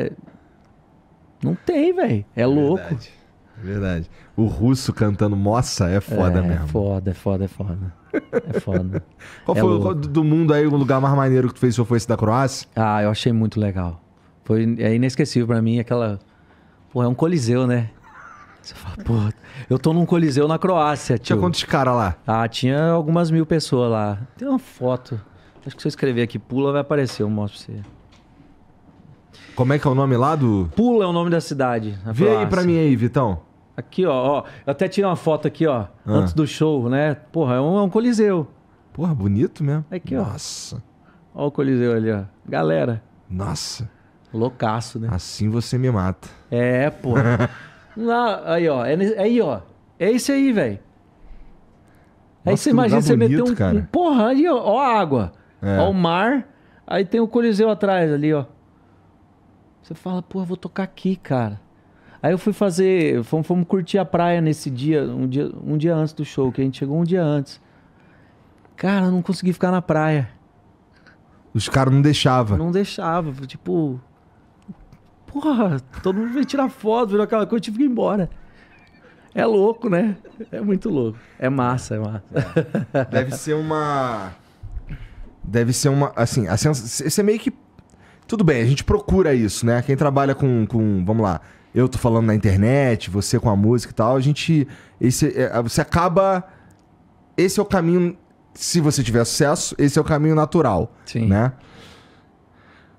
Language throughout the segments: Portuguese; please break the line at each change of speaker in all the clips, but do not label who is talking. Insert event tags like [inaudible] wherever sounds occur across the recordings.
É, não tem, velho. É louco. Verdade. Verdade.
O russo cantando moça é foda é, mesmo. É foda, é foda, é foda. É foda. [laughs] qual é foi louco.
do mundo aí o lugar mais maneiro que tu fez? Ou foi esse da Croácia? Ah, eu achei muito legal. Foi é inesquecível para mim aquela. Pô, é um coliseu, né? Você fala, pô, eu tô num coliseu na Croácia. Tio. Tinha quantos caras lá? Ah, tinha algumas mil pessoas lá. Tem uma foto. Acho que se eu escrever aqui, pula, vai aparecer, eu mostro pra você. Como é que é o nome lá do. Pula é o nome da cidade. Vê aí pra mim aí, Vitão. Aqui, ó, ó. Eu até tirei uma foto aqui, ó. Ah. Antes do show, né? Porra, é um, é um coliseu. Porra, bonito mesmo. Aqui, Nossa. ó. Ó o coliseu ali, ó. Galera. Nossa. Loucaço, né? Assim você me mata. É, porra. [laughs] aí, ó. É, é, aí, ó. É isso aí, velho. Aí você imagina você meter um, cara. um. Porra, aí, ó, ó a água. É. Ó o mar. Aí tem o Coliseu atrás ali, ó. Você fala, pô, eu vou tocar aqui, cara. Aí eu fui fazer, fomos, fomos curtir a praia nesse dia um, dia, um dia antes do show, que a gente chegou um dia antes. Cara, eu não consegui ficar na praia.
Os caras não deixavam.
Não deixavam, tipo. Porra, todo mundo veio tirar foto, virou aquela coisa, eu tive que ir embora. É louco, né? É muito louco. É massa, é massa. Deve ser uma.
Deve ser uma. Assim, você meio que tudo bem, a gente procura isso, né? Quem trabalha com, com vamos lá, eu tô falando na internet, você com a música e tal, a gente. Esse, é, é, você acaba. Esse é o caminho. Se você tiver sucesso, esse é o caminho natural. Sim. Né?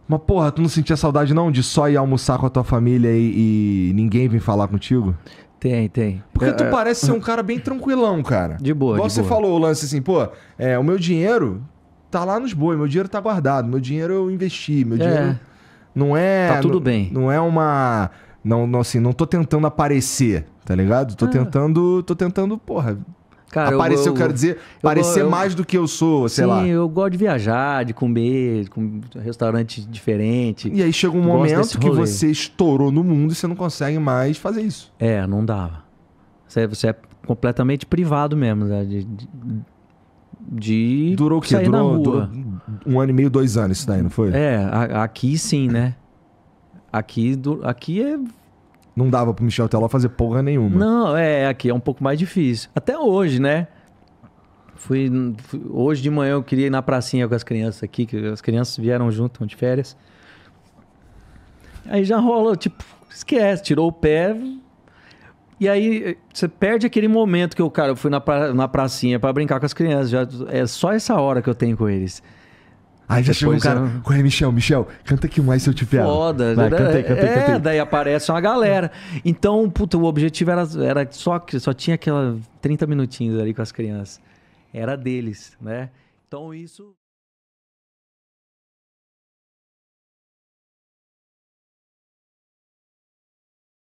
Mas, porra, tu não sentia saudade não de só ir almoçar com a tua família e, e ninguém vir falar contigo?
Tem, tem. Porque é, tu parece ser um
cara bem tranquilão, cara. De boa, Igual de você boa. falou o lance assim, pô, é, o meu dinheiro, tá lá nos bois, meu dinheiro tá guardado, meu dinheiro eu investi, meu é. dinheiro não é Tá tudo não, bem. Não é uma não, não assim, não tô tentando aparecer, tá ligado? Tô ah. tentando, tô tentando, porra, Cara, aparecer, eu, eu, eu, quero dizer, eu, parecer mais
do que eu sou, sei sim, lá. Sim, eu gosto de viajar, de comer, com restaurante diferente. E aí chega um momento que você
estourou no mundo e você não consegue mais fazer isso.
É, não dava. Você, é, você é completamente privado mesmo né? de, de, de durou que sair durou, na rua. Durou
um ano e meio, dois anos isso daí, não foi?
É, a, aqui sim, né? Aqui, do, aqui é... Não dava pro Michel Teló
fazer porra nenhuma.
Não, é, aqui é um pouco mais difícil. Até hoje, né? Fui, fui hoje de manhã eu queria ir na pracinha com as crianças aqui, que as crianças vieram junto, estão de férias. Aí já rola, tipo, esquece, tirou o pé, e aí você perde aquele momento que o cara, eu fui na, pra, na pracinha para brincar com as crianças. Já, é só essa hora que eu tenho com eles. Aí já chegou um cara, eu... corre, Michel, Michel, canta aqui mais se eu tiver. Foda, Vai, canta né? aí, canta aí, canta aí. É, daí aparece uma galera. Então, puta, o objetivo era, era só que só tinha aquela 30 minutinhos ali com as crianças. Era deles, né? Então isso.